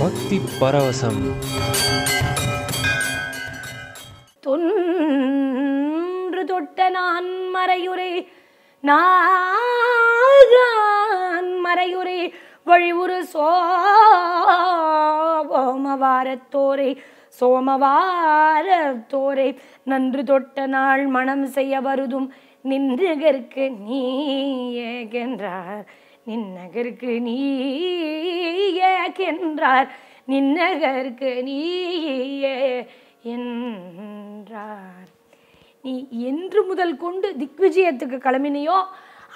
பக்தி பரவசம் தொன்று தொட்ட நான் மறையுரை நான் மறையுரை வழிவுறு சோமவாரத்தோரை சோமவாரத்தோரை நன்று தொட்ட நாள் மனம் செய்ய வருதும் நின்றுகற்கு நீ ஏகென்றார் நின்னகருக்கு நீயக்கின்றார் நின்னகருக்கு நீய என்றார் நீ என்று முதல் கொண்டு திக்விஜயத்துக்கு கிளம்பினியோ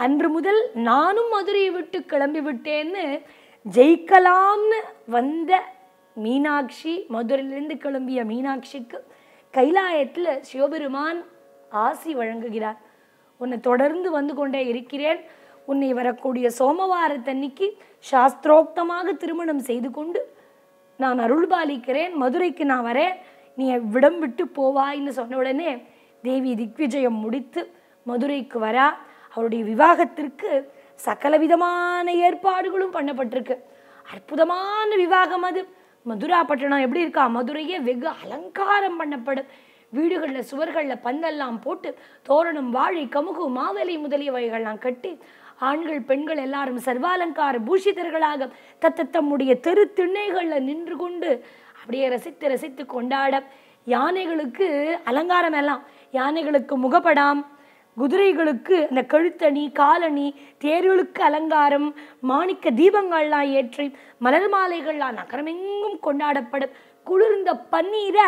அன்று முதல் நானும் மதுரையை விட்டு கிளம்பி விட்டேன்னு ஜெயிக்கலாம்னு வந்த மீனாட்சி மதுரையிலிருந்து கிளம்பிய மீனாட்சிக்கு கைலாயத்தில் சிவபெருமான் ஆசி வழங்குகிறார் உன்னை தொடர்ந்து வந்து கொண்டே இருக்கிறேன் உன்னை வரக்கூடிய சோமவாரத்தன்னைக்கு சாஸ்திரோக்தமாக திருமணம் செய்து கொண்டு நான் அருள் பாலிக்கிறேன் மதுரைக்கு நான் வரேன் நீ விடம் விட்டு போவாய்ன்னு சொன்ன உடனே தேவி திக்விஜயம் முடித்து மதுரைக்கு வரா அவருடைய விவாகத்திற்கு சகலவிதமான ஏற்பாடுகளும் பண்ணப்பட்டிருக்கு அற்புதமான விவாகம் அது மதுரா பட்டணம் எப்படி இருக்கா மதுரையே வெகு அலங்காரம் பண்ணப்படும் வீடுகளில் சுவர்களில் பந்தெல்லாம் போட்டு தோரணம் வாழை கமுகு மாவேலை முதலியவைகள்லாம் கட்டி ஆண்கள் பெண்கள் எல்லாரும் சர்வாலங்கார பூஷிதர்களாக தத்த தம்முடைய தெரு திண்ணைகளில் நின்று கொண்டு அப்படியே ரசித்து ரசித்து கொண்டாட யானைகளுக்கு அலங்காரம் எல்லாம் யானைகளுக்கு முகப்படாம் குதிரைகளுக்கு அந்த கழுத்தணி காலணி தேர்களுக்கு அலங்காரம் மாணிக்க தீபங்கள்லாம் ஏற்றி மலர் மாலைகள்லாம் நகரமெங்கும் கொண்டாடப்படும் குளிர்ந்த பன்னீரை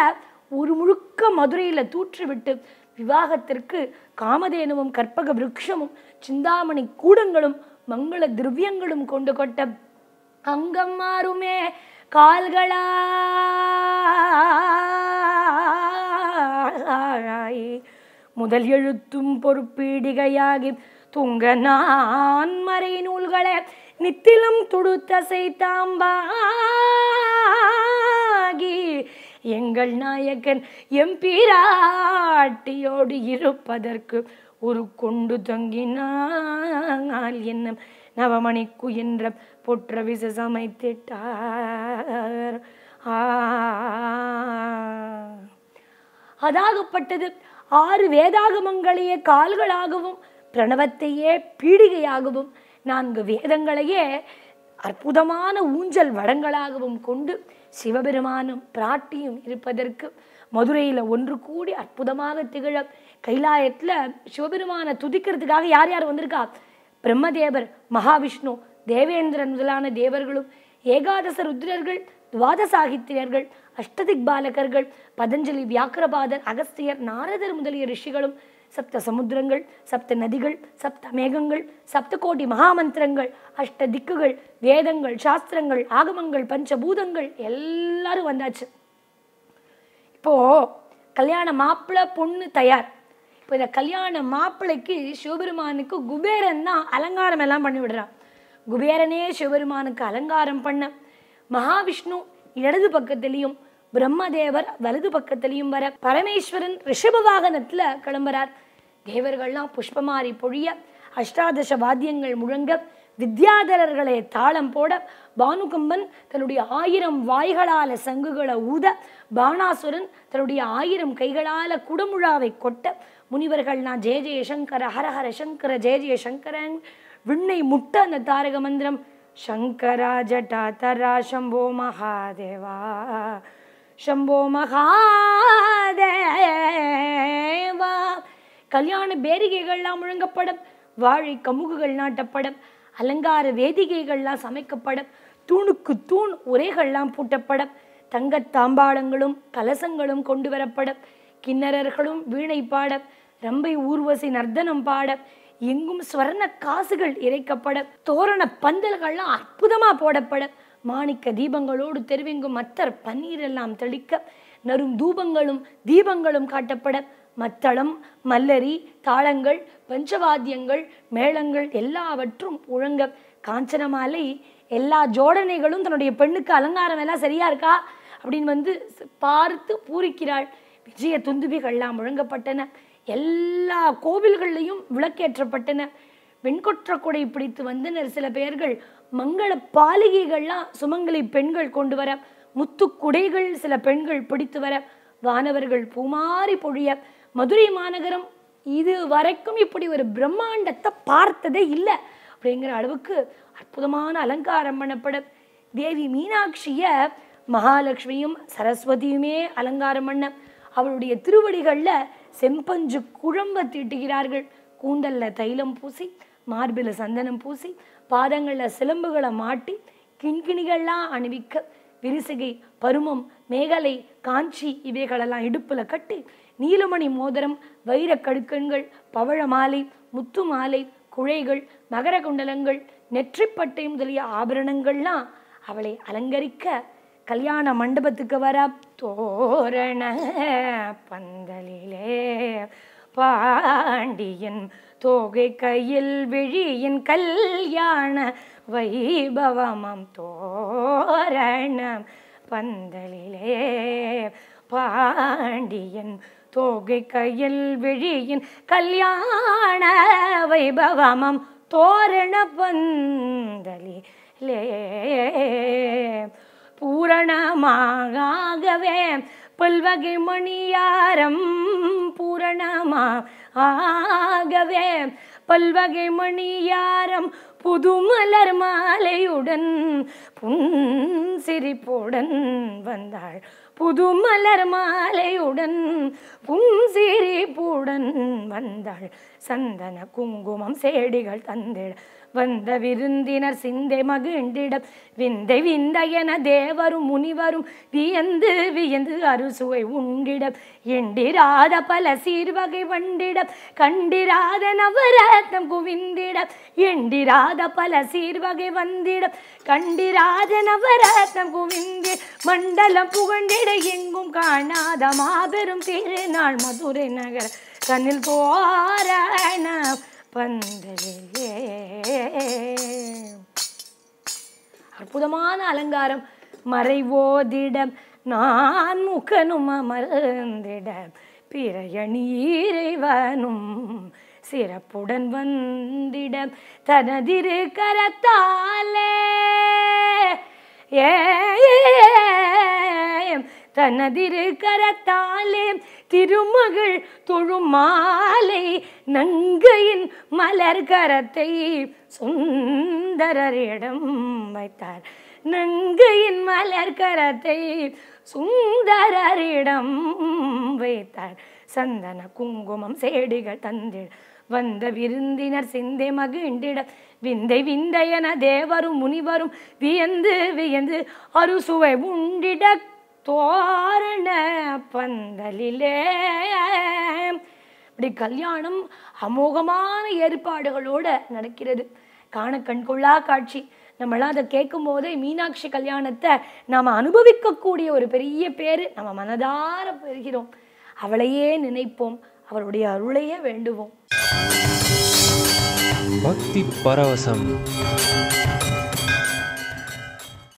ஒரு முழுக்க மதுரையில் தூற்றிவிட்டு விவாகத்திற்கு காமதேனுவும் கற்பக விருட்சமும் சிந்தாமணி கூடங்களும் மங்கள திரவியங்களும் கொண்டு கொட்ட அங்கம் மாறுமே கால்களா முதல் எழுத்தும் பொறுப்பீடிகையாகி துங்க நான் மறை நூல்களை நித்திலும் துடுத்தசை தாம்பாகி எங்கள் நாயகன் எம்பீராட்டியோடு இருப்பதற்கு ஒரு கொண்டு தங்கினால் என்ன நவமணிக்கு என்ற பொற்ற விச சமைத்திட்டார் அதாகப்பட்டது ஆறு வேதாகமங்களையே கால்களாகவும் பிரணவத்தையே பீடிகையாகவும் நான்கு வேதங்களையே அற்புதமான ஊஞ்சல் வடங்களாகவும் கொண்டு சிவபெருமானும் பிராட்டியும் இருப்பதற்கு மதுரையில் ஒன்று கூடி அற்புதமாக திகழ கைலாயத்தில் சிவபெருமானை துதிக்கிறதுக்காக யார் யார் வந்திருக்கா பிரம்மதேவர் மகாவிஷ்ணு தேவேந்திரன் முதலான தேவர்களும் ஏகாதச ருத்ரர்கள் துவாதசாகித்திரியர்கள் அஷ்டதிக் பாலகர்கள் பதஞ்சலி வியாக்கிரபாதர் அகஸ்தியர் நாரதர் முதலிய ரிஷிகளும் சப்த சமுத்திரங்கள் சப்த நதிகள் சப்த மேகங்கள் சப்த கோடி மகாமந்திரங்கள் அஷ்ட திக்குகள் வேதங்கள் சாஸ்திரங்கள் ஆகமங்கள் பஞ்சபூதங்கள் எல்லாரும் வந்தாச்சு இப்போ கல்யாண மாப்பிள்ள பொண்ணு தயார் இப்போ இந்த கல்யாண மாப்பிள்ளைக்கு சிவபெருமானுக்கு குபேரன் தான் அலங்காரம் எல்லாம் பண்ணி விடுறான் குபேரனே சிவபெருமானுக்கு அலங்காரம் பண்ண மகாவிஷ்ணு இடது பக்கத்திலையும் பிரம்மதேவர் வலது பக்கத்திலையும் வர பரமேஸ்வரன் ரிஷப வாகனத்தில் கிளம்புறார் தேவர்கள்லாம் புஷ்பமாரி பொழிய அஷ்டாதச வாத்தியங்கள் முழங்க வித்யாதரர்களை தாளம் போட பானுகம்பன் தன்னுடைய ஆயிரம் வாய்களால சங்குகளை ஊத பானாசுரன் தன்னுடைய ஆயிரம் கைகளால குடமுழாவை கொட்ட முனிவர்கள் நான் ஜெய ஜெயசங்கர ஹர சங்கர ஜெய ஜெயசங்கரன் விண்ணை முட்ட அந்த தாரக மந்திரம் சங்கரா ஜட்டா தரா சம்போ மகாதேவா சம்போ மகாதேவா கல்யாண பேரிகைகள்லாம் முழங்கப்படும் வாழை கமுகுகள் நாட்டப்படும் அலங்கார வேதிகைகள்லாம் சமைக்கப்படும் தூணுக்கு தூண் உரைகள்லாம் பூட்டப்படும் தங்கத் தாம்பாளங்களும் கலசங்களும் கொண்டு வரப்படும் கிண்ணறர்களும் வீணை பாட ரம்பை ஊர்வசி நர்தனம் பாட எங்கும் ஸ்வர்ண காசுகள் இறைக்கப்படும் தோரண பந்தல்கள்லாம் அற்புதமாக போடப்படும் மாணிக்க தீபங்களோடு தெருவெங்கும் மத்தர் பன்னீரெல்லாம் தெளிக்க நரும் தூபங்களும் தீபங்களும் காட்டப்பட மத்தளம் மல்லரி தாளங்கள் பஞ்சவாத்தியங்கள் மேளங்கள் எல்லாவற்றும் உழங்க காஞ்சனமாலை எல்லா ஜோடனைகளும் தன்னுடைய பெண்ணுக்கு அலங்காரம் எல்லாம் சரியா இருக்கா அப்படின்னு வந்து பார்த்து பூரிக்கிறாள் விஜய துந்துபிகள்லாம் முழங்கப்பட்டன எல்லா கோவில்கள்லையும் விளக்கேற்றப்பட்டன வெண்கொற்ற கொடை பிடித்து வந்தனர் சில பேர்கள் மங்கள பாலிகைகள்லாம் சுமங்கலி பெண்கள் கொண்டு வர முத்துக்குடைகள் சில பெண்கள் பிடித்து வர வானவர்கள் பூமாறி பொழிய மதுரை மாநகரம் இது வரைக்கும் இப்படி ஒரு பிரம்மாண்டத்தை பார்த்ததே இல்லை அப்படிங்கிற அளவுக்கு அற்புதமான அலங்காரம் பண்ணப்பட தேவி மீனாட்சியை மகாலட்சுமியும் சரஸ்வதியுமே அலங்காரம் பண்ண அவளுடைய திருவடிகளில் செம்பஞ்சு குழம்ப தீட்டுகிறார்கள் கூந்தலில் தைலம் பூசி மார்பில் சந்தனம் பூசி பாதங்களில் சிலம்புகளை மாட்டி கிண்கிணிகள்லாம் அணிவிக்க விரிசகை பருமம் மேகலை காஞ்சி இவைகளெல்லாம் இடுப்பில் கட்டி நீலமணி மோதிரம் வைர கடுக்கண்கள் பவழ மாலை முத்து மாலை குழைகள் மகர குண்டலங்கள் நெற்றிப்பட்டை முதலிய ஆபரணங்கள்லாம் அவளை அலங்கரிக்க கல்யாண மண்டபத்துக்கு வர தோரண பந்தலிலே பாண்டியன் தோகை கையில் விழியின் கல்யாண வைபவமம் தோரணம் பந்தலிலே பாண்டியன் தோகை கையில் விழியின் கல்யாண வைபவமம் தோரண பந்தலிலே பூரணமாகவே பல்வகை மணியாரம் பூரணமா ஆகவே பல்வகை மணியாரம் புது மலர் மாலையுடன் புன் சிரிப்புடன் வந்தாள் புது மலர் மாலையுடன் புன்சிரிப்புடன் வந்தாள் சந்தன குங்குமம் சேடிகள் தந்திட வந்த விருந்தினர் சிந்தை மகிழ்ந்திடம் விந்தை விந்தையன தேவரும் முனிவரும் வியந்து வியந்து அறுசுவை உண்டிடம் எண்டிராத பல சீர்வகை வண்டிடம் கண்டிராத நவரத்னம் குவிந்திடம் எண்டிராத பல சீர்வகை வந்திடம் கண்டிராத நவரத்னம் குவிந்தி மண்டலம் புகண்டி மேடை எங்கும் காணாத மாபெரும் திருநாள் மதுரை நகர கண்ணில் போராண பந்தே அற்புதமான அலங்காரம் மறைவோதிடம் நான் முகனும் அமர்ந்திட பிரயணீரைவனும் சிறப்புடன் வந்திடம் தனதிரு கரத்தாலே ஏ தனதிரு கரத்தாலே திருமகள் தொழுமாலை நங்கையின் மலர் கரத்தை சுந்தரரிடம் வைத்தார் நங்கையின் மலர் கரத்தை சுந்தரரிடம் வைத்தார் சந்தன குங்குமம் சேடிகள் தந்திட வந்த விருந்தினர் சிந்தை மகிழ்ந்திட விந்தை விந்தையன தேவரும் முனிவரும் வியந்து வியந்து அறுசுவை உண்டிட தோரண பந்தலிலே இப்படி கல்யாணம் அமோகமான ஏற்பாடுகளோடு நடக்கிறது காண கண்கொள்ளா காட்சி நம்மளாம் அதை கேட்கும் போதே மீனாட்சி கல்யாணத்தை நாம் அனுபவிக்கக்கூடிய ஒரு பெரிய பேர் நம்ம மனதார பெறுகிறோம் அவளையே நினைப்போம் அவருடைய அருளையே வேண்டுவோம் பக்தி பரவசம்